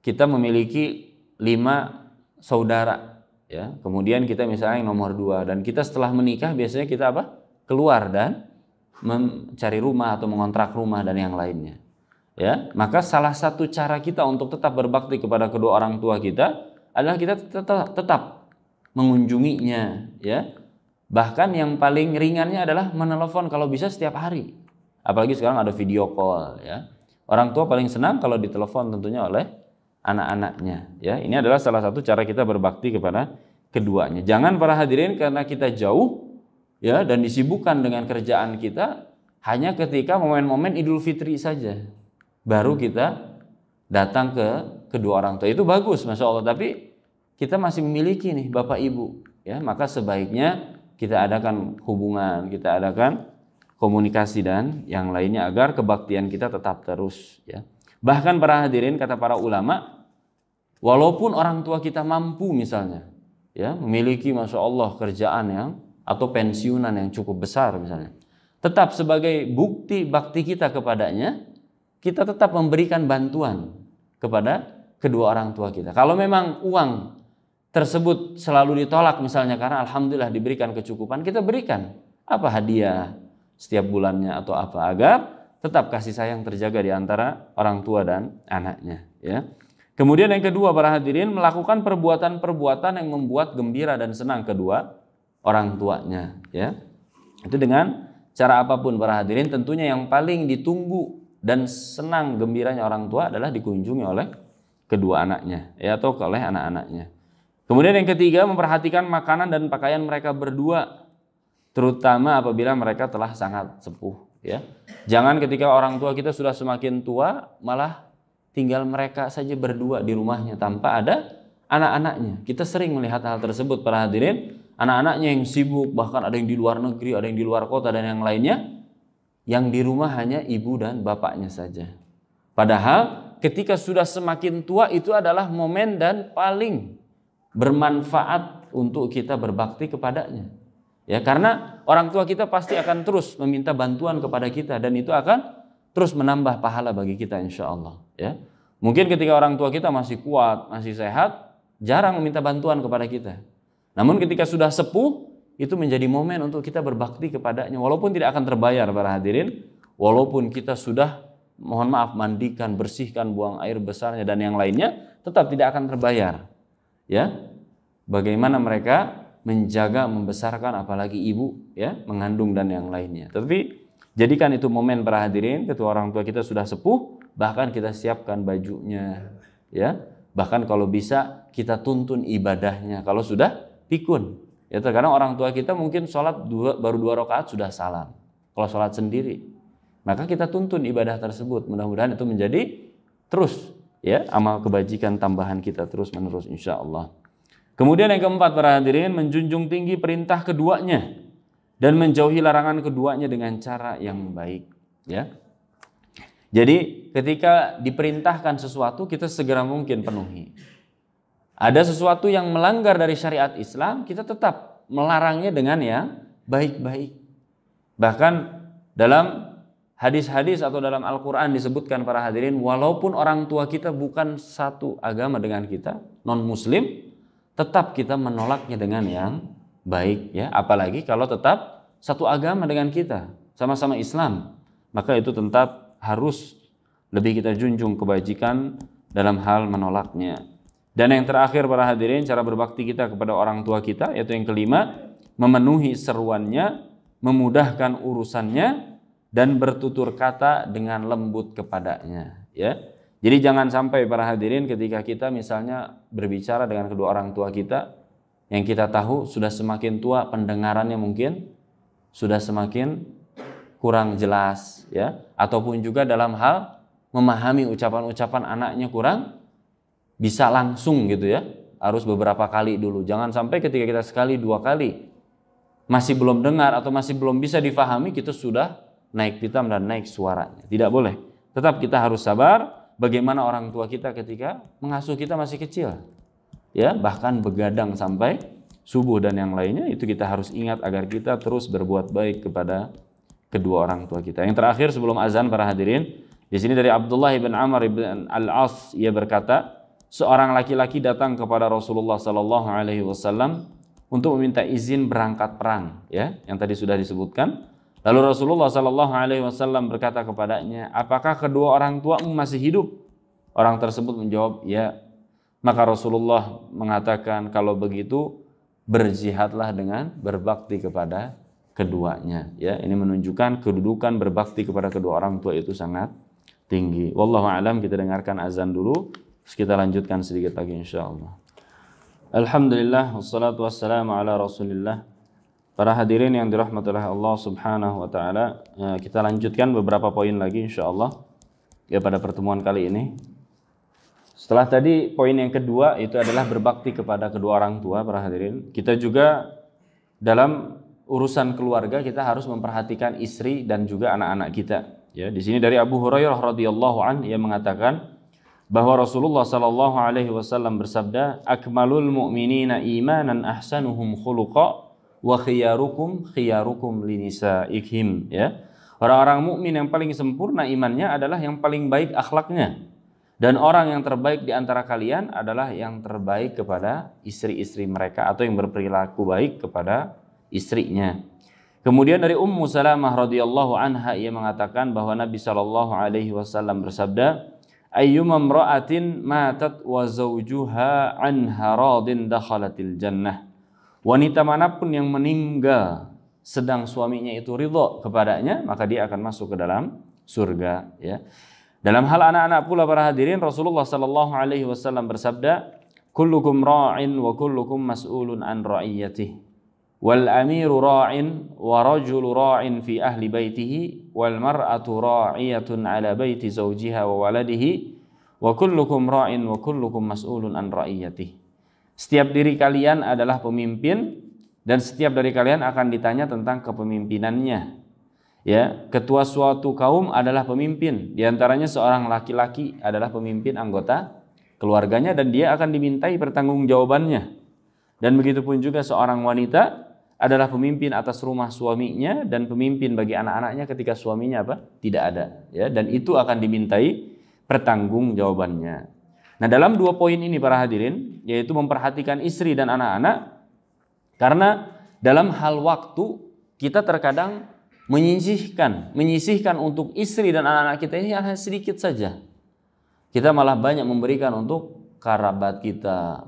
kita memiliki lima saudara ya. Kemudian kita misalnya yang nomor dua dan kita setelah menikah biasanya kita apa? keluar dan mencari rumah atau mengontrak rumah dan yang lainnya. Ya, maka salah satu cara kita untuk tetap berbakti kepada kedua orang tua kita adalah kita tetap, tetap mengunjunginya ya Bahkan yang paling ringannya adalah menelpon kalau bisa setiap hari. Apalagi sekarang ada video call ya. Orang tua paling senang kalau ditelepon tentunya oleh anak-anaknya ya. Ini adalah salah satu cara kita berbakti kepada keduanya. Jangan para hadirin karena kita jauh ya dan disibukkan dengan kerjaan kita hanya ketika momen-momen Idul Fitri saja. Baru kita datang ke kedua orang tua. Itu bagus Masya Allah. Tapi kita masih memiliki nih Bapak Ibu. ya Maka sebaiknya kita adakan hubungan, kita adakan komunikasi dan yang lainnya agar kebaktian kita tetap terus ya. Bahkan para hadirin kata para ulama walaupun orang tua kita mampu misalnya ya memiliki masya Allah kerjaan yang atau pensiunan yang cukup besar misalnya tetap sebagai bukti bakti kita kepadanya kita tetap memberikan bantuan kepada kedua orang tua kita kalau memang uang tersebut selalu ditolak misalnya karena alhamdulillah diberikan kecukupan, kita berikan apa hadiah setiap bulannya atau apa agar tetap kasih sayang terjaga di antara orang tua dan anaknya, ya. Kemudian yang kedua para hadirin melakukan perbuatan-perbuatan yang membuat gembira dan senang kedua orang tuanya, ya. Itu dengan cara apapun para hadirin tentunya yang paling ditunggu dan senang gembiranya orang tua adalah dikunjungi oleh kedua anaknya ya atau oleh anak-anaknya. Kemudian yang ketiga, memperhatikan makanan dan pakaian mereka berdua, terutama apabila mereka telah sangat sepuh. Ya, jangan ketika orang tua kita sudah semakin tua, malah tinggal mereka saja berdua di rumahnya tanpa ada anak-anaknya. Kita sering melihat hal tersebut para hadirin, anak-anaknya yang sibuk, bahkan ada yang di luar negeri, ada yang di luar kota dan yang lainnya, yang di rumah hanya ibu dan bapaknya saja. Padahal ketika sudah semakin tua itu adalah momen dan paling bermanfaat untuk kita berbakti kepadanya. Ya, karena orang tua kita pasti akan terus meminta bantuan kepada kita dan itu akan terus menambah pahala bagi kita insya Allah. Ya. Mungkin ketika orang tua kita masih kuat, masih sehat, jarang meminta bantuan kepada kita. Namun ketika sudah sepuh, itu menjadi momen untuk kita berbakti kepadanya. Walaupun tidak akan terbayar para hadirin, walaupun kita sudah mohon maaf mandikan, bersihkan, buang air besarnya dan yang lainnya, tetap tidak akan terbayar ya bagaimana mereka menjaga membesarkan apalagi ibu ya mengandung dan yang lainnya tapi jadikan itu momen para hadirin ketua orang tua kita sudah sepuh bahkan kita siapkan bajunya ya bahkan kalau bisa kita tuntun ibadahnya kalau sudah pikun ya terkadang orang tua kita mungkin sholat dua, baru dua rakaat sudah salam kalau sholat sendiri maka kita tuntun ibadah tersebut mudah-mudahan itu menjadi terus ya amal kebajikan tambahan kita terus menerus insya Allah. Kemudian yang keempat para hadirin menjunjung tinggi perintah keduanya dan menjauhi larangan keduanya dengan cara yang baik ya. Jadi ketika diperintahkan sesuatu kita segera mungkin penuhi. Ada sesuatu yang melanggar dari syariat Islam kita tetap melarangnya dengan yang baik-baik. Bahkan dalam hadis-hadis atau dalam Al-Quran disebutkan para hadirin, walaupun orang tua kita bukan satu agama dengan kita, non-muslim, tetap kita menolaknya dengan yang baik ya apalagi kalau tetap satu agama dengan kita sama-sama Islam maka itu tetap harus lebih kita junjung kebajikan dalam hal menolaknya dan yang terakhir para hadirin cara berbakti kita kepada orang tua kita yaitu yang kelima memenuhi seruannya memudahkan urusannya dan bertutur kata dengan lembut kepadanya ya jadi jangan sampai para hadirin ketika kita misalnya berbicara dengan kedua orang tua kita yang kita tahu sudah semakin tua pendengarannya mungkin sudah semakin kurang jelas ya ataupun juga dalam hal memahami ucapan-ucapan anaknya kurang bisa langsung gitu ya harus beberapa kali dulu jangan sampai ketika kita sekali dua kali masih belum dengar atau masih belum bisa difahami kita sudah naik pitam dan naik suaranya. Tidak boleh. Tetap kita harus sabar bagaimana orang tua kita ketika mengasuh kita masih kecil. Ya, bahkan begadang sampai subuh dan yang lainnya itu kita harus ingat agar kita terus berbuat baik kepada kedua orang tua kita. Yang terakhir sebelum azan para hadirin, di sini dari Abdullah bin Amr bin Al-As ia berkata, seorang laki-laki datang kepada Rasulullah sallallahu alaihi wasallam untuk meminta izin berangkat perang, ya, yang tadi sudah disebutkan Lalu Rasulullah Sallallahu Alaihi Wasallam berkata kepadanya, apakah kedua orang tuamu masih hidup? Orang tersebut menjawab, ya. Maka Rasulullah mengatakan, kalau begitu berjihadlah dengan berbakti kepada keduanya. Ya, ini menunjukkan kedudukan berbakti kepada kedua orang tua itu sangat tinggi. Wallahu alam kita dengarkan azan dulu, terus kita lanjutkan sedikit lagi insya Allah. Alhamdulillah wassalatu wassalamu ala Rasulillah Para hadirin yang dirahmati oleh Allah Subhanahu wa taala, ya, kita lanjutkan beberapa poin lagi insyaallah ya pada pertemuan kali ini. Setelah tadi poin yang kedua itu adalah berbakti kepada kedua orang tua para hadirin. Kita juga dalam urusan keluarga kita harus memperhatikan istri dan juga anak-anak kita. Ya, di sini dari Abu Hurairah radhiyallahu an ia mengatakan bahwa Rasulullah sallallahu alaihi wasallam bersabda, "Akmalul mu'minina imanan ahsanuhum khuluqa." wa khiyarukum khiyarukum linisaikhim ya. Orang-orang mukmin yang paling sempurna imannya adalah yang paling baik akhlaknya. Dan orang yang terbaik di antara kalian adalah yang terbaik kepada istri-istri mereka atau yang berperilaku baik kepada istrinya. Kemudian dari Ummu Salamah radhiyallahu anha ia mengatakan bahwa Nabi Shallallahu alaihi wasallam bersabda, "Ayyuma imra'atin matat wa zawjuha anha radin dakhalatil jannah." Wanita manapun yang meninggal sedang suaminya itu ridho kepadanya, maka dia akan masuk ke dalam surga. Ya. Dalam hal anak-anak pula para hadirin, Rasulullah Sallallahu Alaihi Wasallam bersabda, "Kullukum ra'in wa kullukum mas'ulun an ra'iyatih." Wal amiru ra'in wa rajulu ra'in fi ahli baitihi wal mar'atu ra'iyatun ala baiti zawjiha wa waladihi wa kullukum ra'in wa kullukum mas'ulun an ra'iyatihi setiap diri kalian adalah pemimpin dan setiap dari kalian akan ditanya tentang kepemimpinannya. Ya, ketua suatu kaum adalah pemimpin. Di antaranya seorang laki-laki adalah pemimpin anggota keluarganya dan dia akan dimintai pertanggungjawabannya. Dan begitu pun juga seorang wanita adalah pemimpin atas rumah suaminya dan pemimpin bagi anak-anaknya ketika suaminya apa? tidak ada, ya. Dan itu akan dimintai pertanggungjawabannya. Nah, dalam dua poin ini para hadirin, yaitu memperhatikan istri dan anak-anak, karena dalam hal waktu kita terkadang menyisihkan, menyisihkan untuk istri dan anak-anak kita ini hanya sedikit saja. Kita malah banyak memberikan untuk kerabat kita,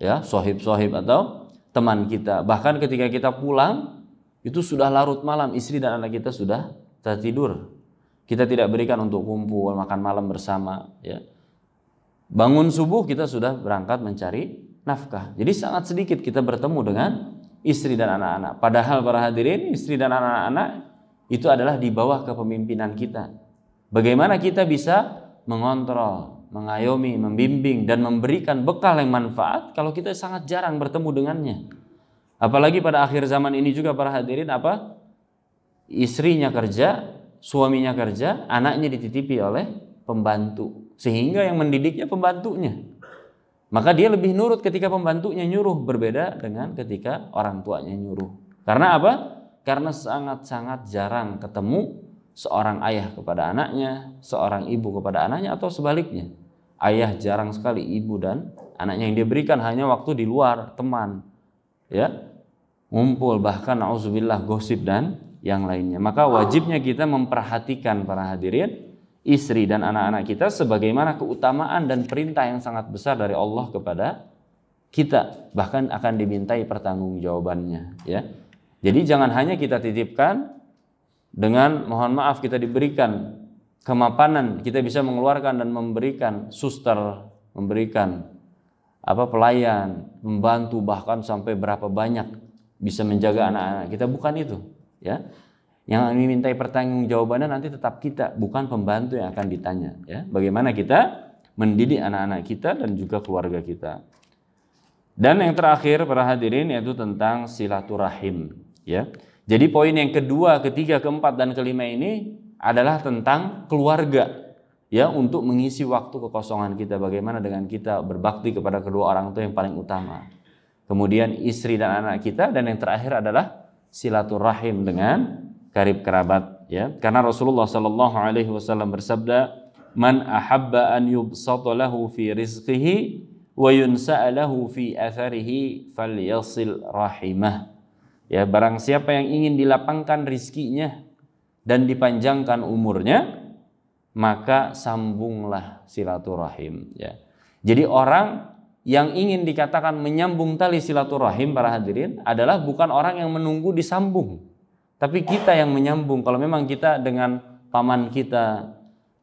ya, sohib-sohib atau teman kita. Bahkan ketika kita pulang, itu sudah larut malam, istri dan anak kita sudah tertidur. Kita tidak berikan untuk kumpul, makan malam bersama, ya Bangun subuh kita sudah berangkat mencari nafkah. Jadi sangat sedikit kita bertemu dengan istri dan anak-anak. Padahal para hadirin, istri dan anak-anak itu adalah di bawah kepemimpinan kita. Bagaimana kita bisa mengontrol, mengayomi, membimbing, dan memberikan bekal yang manfaat kalau kita sangat jarang bertemu dengannya. Apalagi pada akhir zaman ini juga para hadirin apa? Istrinya kerja, suaminya kerja, anaknya dititipi oleh pembantu sehingga yang mendidiknya pembantunya. Maka dia lebih nurut ketika pembantunya nyuruh berbeda dengan ketika orang tuanya nyuruh. Karena apa? Karena sangat-sangat jarang ketemu seorang ayah kepada anaknya, seorang ibu kepada anaknya atau sebaliknya. Ayah jarang sekali ibu dan anaknya yang diberikan hanya waktu di luar teman. Ya. Ngumpul bahkan nauzubillah gosip dan yang lainnya. Maka wajibnya kita memperhatikan para hadirin istri dan anak-anak kita sebagaimana keutamaan dan perintah yang sangat besar dari Allah kepada kita bahkan akan dimintai pertanggungjawabannya ya jadi jangan hanya kita titipkan dengan mohon maaf kita diberikan kemapanan kita bisa mengeluarkan dan memberikan suster memberikan apa pelayan membantu bahkan sampai berapa banyak bisa menjaga anak-anak kita bukan itu ya yang dimintai pertanggungjawabannya nanti tetap kita, bukan pembantu yang akan ditanya. Ya, bagaimana kita mendidik anak-anak kita dan juga keluarga kita. Dan yang terakhir para hadirin yaitu tentang silaturahim. Ya, jadi poin yang kedua, ketiga, keempat dan kelima ini adalah tentang keluarga ya untuk mengisi waktu kekosongan kita bagaimana dengan kita berbakti kepada kedua orang tua yang paling utama kemudian istri dan anak kita dan yang terakhir adalah silaturahim dengan karib kerabat ya karena Rasulullah Shallallahu alaihi wasallam bersabda man ahabba an yubsata lahu fi rizqihi wa yunsa'alahu fi atharihi yasil rahimah ya barang siapa yang ingin dilapangkan rizkinya dan dipanjangkan umurnya maka sambunglah silaturahim ya jadi orang yang ingin dikatakan menyambung tali silaturahim para hadirin adalah bukan orang yang menunggu disambung tapi kita yang menyambung kalau memang kita dengan paman kita,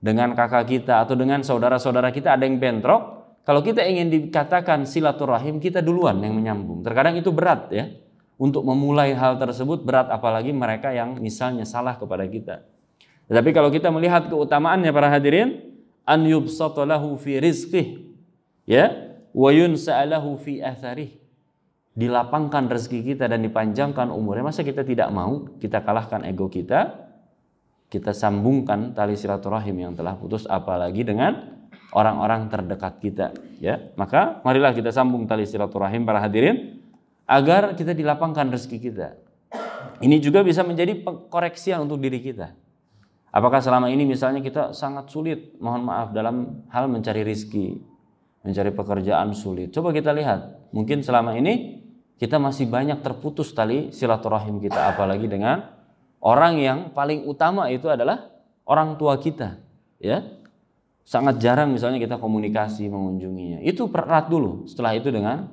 dengan kakak kita atau dengan saudara-saudara kita ada yang bentrok, kalau kita ingin dikatakan silaturahim kita duluan yang menyambung. Terkadang itu berat ya. Untuk memulai hal tersebut berat apalagi mereka yang misalnya salah kepada kita. Tetapi kalau kita melihat keutamaannya para hadirin, an yubsatalahu fi rizqih ya wa yunsa'alahu fi atharih dilapangkan rezeki kita dan dipanjangkan umurnya, masa kita tidak mau? Kita kalahkan ego kita, kita sambungkan tali silaturahim yang telah putus apalagi dengan orang-orang terdekat kita, ya. Maka marilah kita sambung tali silaturahim para hadirin agar kita dilapangkan rezeki kita. Ini juga bisa menjadi koreksi untuk diri kita. Apakah selama ini misalnya kita sangat sulit, mohon maaf dalam hal mencari rezeki mencari pekerjaan sulit. Coba kita lihat, mungkin selama ini kita masih banyak terputus tali silaturahim kita apalagi dengan orang yang paling utama itu adalah orang tua kita ya sangat jarang misalnya kita komunikasi mengunjunginya itu perat dulu setelah itu dengan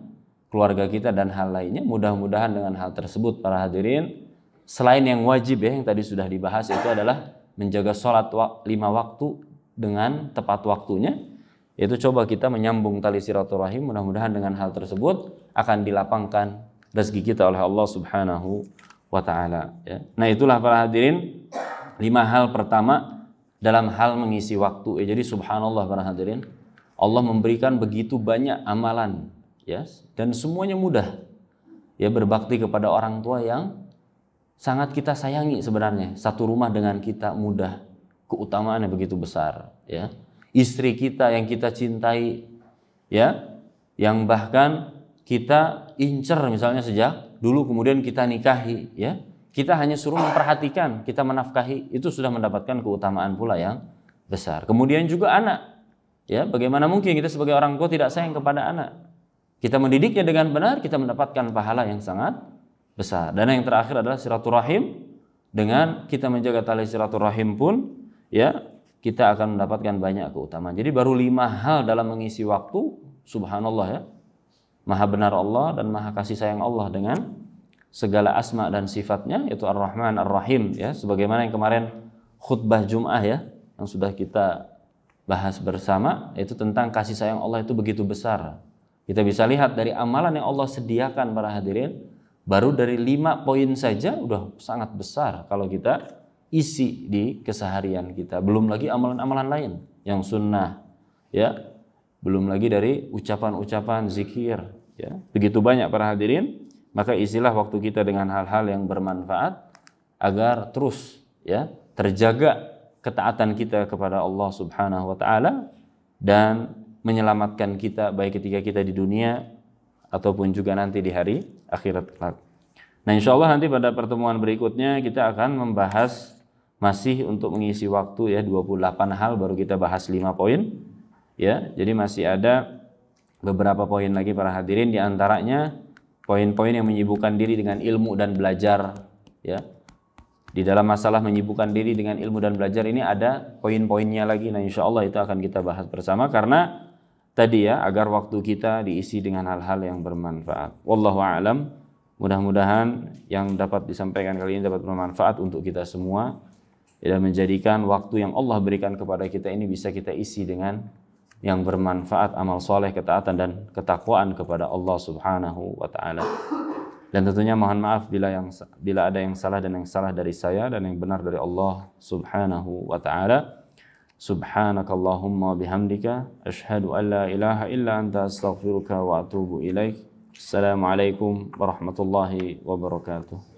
keluarga kita dan hal lainnya mudah-mudahan dengan hal tersebut para hadirin selain yang wajib ya yang tadi sudah dibahas itu adalah menjaga sholat lima waktu dengan tepat waktunya yaitu coba kita menyambung tali silaturahim mudah-mudahan dengan hal tersebut akan dilapangkan rezeki kita oleh Allah Subhanahu wa taala ya. Nah, itulah para hadirin lima hal pertama dalam hal mengisi waktu. Ya, jadi subhanallah para hadirin, Allah memberikan begitu banyak amalan ya dan semuanya mudah. Ya berbakti kepada orang tua yang sangat kita sayangi sebenarnya. Satu rumah dengan kita mudah, keutamaannya begitu besar ya. Istri kita yang kita cintai ya, yang bahkan kita incer misalnya sejak dulu kemudian kita nikahi ya kita hanya suruh memperhatikan kita menafkahi itu sudah mendapatkan keutamaan pula yang besar kemudian juga anak ya bagaimana mungkin kita sebagai orang tua tidak sayang kepada anak kita mendidiknya dengan benar kita mendapatkan pahala yang sangat besar dan yang terakhir adalah silaturahim dengan kita menjaga tali silaturahim pun ya kita akan mendapatkan banyak keutamaan jadi baru lima hal dalam mengisi waktu subhanallah ya maha benar Allah dan maha kasih sayang Allah dengan segala asma dan sifatnya yaitu Ar-Rahman Ar-Rahim ya sebagaimana yang kemarin khutbah Jum'ah ya yang sudah kita bahas bersama itu tentang kasih sayang Allah itu begitu besar kita bisa lihat dari amalan yang Allah sediakan para hadirin baru dari lima poin saja udah sangat besar kalau kita isi di keseharian kita belum lagi amalan-amalan lain yang sunnah ya belum lagi dari ucapan-ucapan zikir ya begitu banyak para hadirin maka isilah waktu kita dengan hal-hal yang bermanfaat agar terus ya terjaga ketaatan kita kepada Allah Subhanahu wa taala dan menyelamatkan kita baik ketika kita di dunia ataupun juga nanti di hari akhirat kelak. Nah insya Allah nanti pada pertemuan berikutnya kita akan membahas masih untuk mengisi waktu ya 28 hal baru kita bahas 5 poin ya. Jadi masih ada beberapa poin lagi para hadirin di antaranya poin-poin yang menyibukkan diri dengan ilmu dan belajar ya. Di dalam masalah menyibukkan diri dengan ilmu dan belajar ini ada poin-poinnya lagi. Nah, insya Allah itu akan kita bahas bersama karena tadi ya agar waktu kita diisi dengan hal-hal yang bermanfaat. Wallahu a'lam. Mudah-mudahan yang dapat disampaikan kali ini dapat bermanfaat untuk kita semua dan menjadikan waktu yang Allah berikan kepada kita ini bisa kita isi dengan yang bermanfaat amal soleh ketaatan dan ketakwaan kepada Allah Subhanahu wa taala. Dan tentunya mohon maaf bila yang bila ada yang salah dan yang salah dari saya dan yang benar dari Allah Subhanahu wa taala. Subhanakallahumma bihamdika asyhadu an la ilaha illa anta astaghfiruka wa atubu ilaik. Assalamualaikum warahmatullahi wabarakatuh.